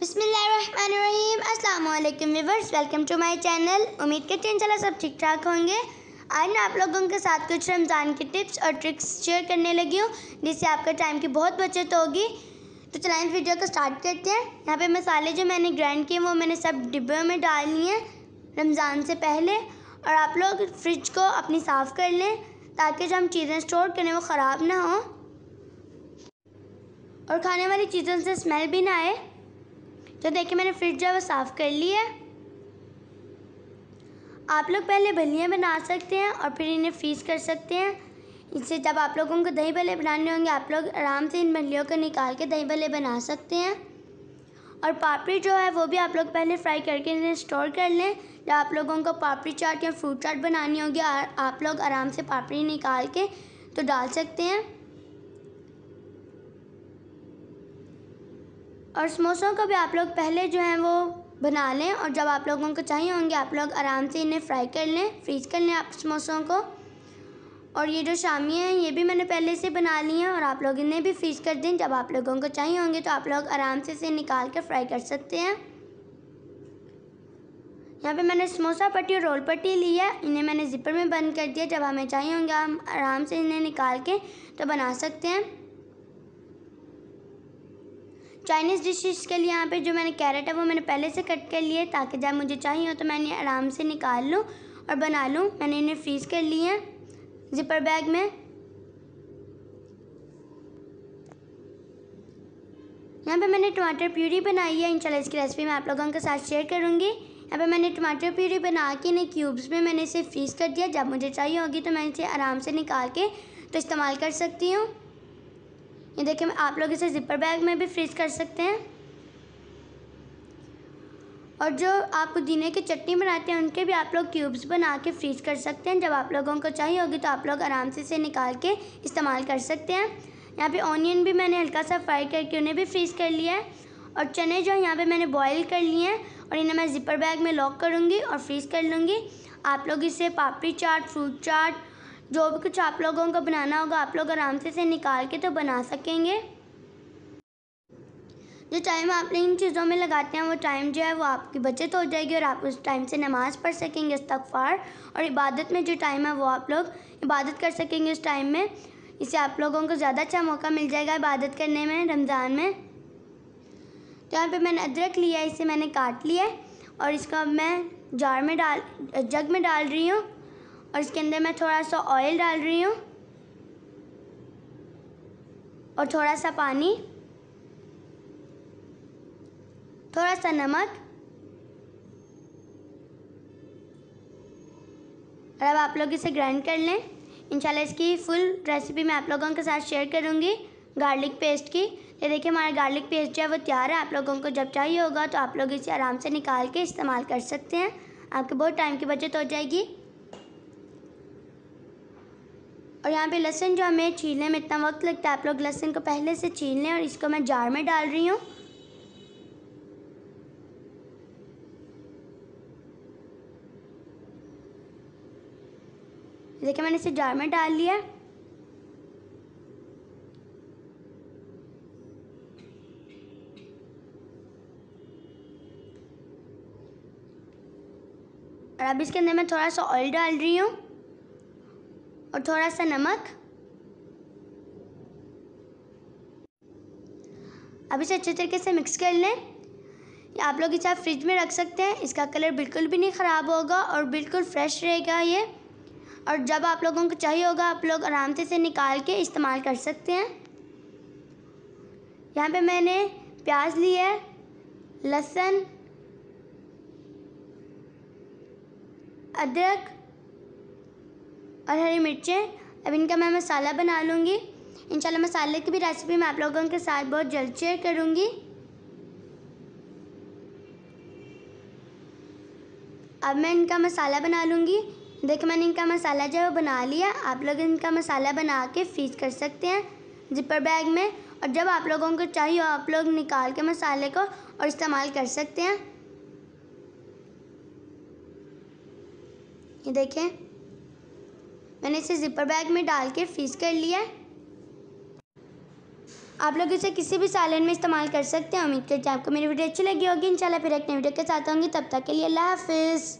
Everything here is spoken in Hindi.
बिसमीम अल्लाम viewers welcome to my channel उम्मीद करते हैं इंशाल्लाह सब ठीक ठाक होंगे आज मैं आप लोगों के साथ कुछ रमज़ान के टिप्स और ट्रिक्स शेयर करने लगी हूँ जिससे आपका टाइम की बहुत बचत होगी तो चलाएं इस वीडियो को स्टार्ट करते हैं यहाँ पे मसाले जो मैंने ग्राइंड किए वो मैंने सब डिब्बों में डाल लिए हैं रमज़ान से पहले और आप लोग फ्रिज को अपनी साफ़ कर लें ताकि जो हम चीज़ें स्टोर करें वो ख़राब ना हो और खाने वाली चीज़ों से स्मेल भी ना आए तो देखिए मैंने फ्रिज जो है वो साफ़ कर ली है आप लोग पहले भलियाँ बना सकते हैं और फिर इन्हें फ्रीज कर सकते हैं इससे जब आप लोगों को दही भले बनाने होंगे आप लोग आराम से इन भलियों को निकाल के दही भले बना सकते हैं और पापड़ी जो है वो भी आप लोग पहले फ्राई करके इन्हें स्टोर कर लें जब आप लोगों को पापड़ी चाट या फ्रूट चाट बनानी होगी आप लोग आराम से पापड़ी निकाल के तो डाल सकते हैं और समोसों को भी आप लोग पहले जो है वो बना लें और जब आप लोगों को चाहिए होंगे आप लोग आराम से इन्हें फ्राई कर लें फ्रीज कर लें आप समोसों को और ये जो शामियाँ हैं ये भी मैंने पहले से बना ली हैं और आप लोग इन्हें भी फ्रीज कर दें जब आप लोगों को चाहिए होंगे तो आप लोग आराम से इसे निकाल कर फ्राई कर सकते हैं यहाँ पे मैंने समोसा पट्टी और रोल पट्टी ली है इन्हें मैंने ज़िपर में बंद कर दिया जब हमें चाहिए होंगे हम आराम से इन्हें निकाल के तो बना सकते हैं चाइनीज़ डिशेस के लिए यहाँ पे जो मैंने कैरेट है वो मैंने पहले से कट कर लिए ताकि जब मुझे चाहिए हो तो मैंने आराम से निकाल लूँ और बना लूँ मैंने इन्हें फ्रीज़ कर लिए हैं ज़िपर बैग में यहाँ पे मैंने टमाटर प्यूरी बनाई है इंशाल्लाह इसकी रेसिपी मैं आप लोगों के साथ शेयर करूँगी यहाँ पे मैंने टमाटर प्यूरी बना के इन्हें क्यूब्स में मैंने इसे फ्रीज़ कर दिया जब मुझे चाहिए होगी तो मैं इसे आराम से निकाल के तो इस्तेमाल कर सकती हूँ ये देखिए आप लोग इसे ज़िपर बैग में भी फ्रीज कर सकते हैं और जो आप पुदीने की चटनी बनाते हैं उनके भी आप लोग क्यूब्स बना के फ्रीज कर सकते हैं जब आप लोगों को चाहिए होगी तो आप लोग आराम से इसे निकाल के इस्तेमाल कर सकते हैं यहाँ पे ऑनियन भी मैंने हल्का सा फ्राई करके उन्हें भी फ्रीज़ कर लिया है और चने जो है यहाँ पे मैंने बॉईल कर लिए हैं और इन्हें मैं ज़िपर बैग में लॉक करूँगी और फ्रीज़ कर लूँगी आप लोग इसे पापड़ी चाट फ्रूट चाट जो भी कुछ आप लोगों को बनाना होगा आप लोग आराम से इसे निकाल के तो बना सकेंगे जो टाइम आप इन चीज़ों में लगाते हैं वो टाइम जो है वो आपकी बचत हो जाएगी और आप उस टाइम से नमाज़ पढ़ सकेंगे तकफार और इबादत में जो टाइम है वो आप लोग इबादत कर सकेंगे उस टाइम में इससे आप लोगों को ज़्यादा अच्छा मौका मिल जाएगा इबादत करने में रमज़ान में तो यहाँ पे मैंने अदरक लिया इसे मैंने काट लिया और इसका मैं जार में डाल जग में डाल रही हूँ और इसके अंदर मैं थोड़ा सा ऑयल डाल रही हूँ और थोड़ा सा पानी थोड़ा सा नमक और अब आप लोग इसे ग्राइंड कर लें इंशाल्लाह इसकी फुल रेसिपी मैं आप लोगों के साथ शेयर करूँगी गार्लिक पेस्ट की ये देखिए हमारा गार्लिक पेस्ट जो है वो तैयार है आप लोगों को जब चाहिए होगा तो आप लोग इसे आराम से निकाल के इस्तेमाल कर सकते हैं आपके बहुत टाइम की बचत हो जाएगी और यहाँ पे लहसन जो हमें छीलने में इतना वक्त लगता है आप लोग लहसन को पहले से छीन लें और इसको मैं जार में डाल रही हूँ देखिए मैंने इसे जार में डाल लिया और अब इसके अंदर मैं थोड़ा सा ऑयल डाल रही हूँ और थोड़ा सा नमक अब इसे अच्छे तरीके से मिक्स कर लें आप लोग इसे फ्रिज में रख सकते हैं इसका कलर बिल्कुल भी नहीं ख़राब होगा और बिल्कुल फ्रेश रहेगा ये और जब आप लोगों को चाहिए होगा आप लोग आराम से इसे निकाल के इस्तेमाल कर सकते हैं यहाँ पे मैंने प्याज ली है लहसुन अदरक और हरी मिर्चें अब इनका मैं मसाला बना लूँगी इंशाल्लाह मसाले की भी रेसिपी मैं आप लोगों के साथ बहुत जल्द शेयर करूँगी अब मैं इनका मसाला बना लूँगी देख मैंने इनका मसाला जो है बना लिया आप लोग इनका मसाला बना के फ्रीज कर सकते हैं जिपर बैग में और जब आप लोगों को चाहिए आप लोग निकाल के मसाले को और इस्तेमाल कर सकते हैं ये देखें मैंने इसे ज़िपर बैग में डाल के फ्रीज़ कर लिया है आप लोग इसे किसी भी सालन में इस्तेमाल कर सकते हैं उम्मीद करते हैं आपको मेरी वीडियो अच्छी लगी होगी इंशाल्लाह फिर एक नई वीडियो के साथ आऊँगी तब तक के लिए अल्लाह हाफिज़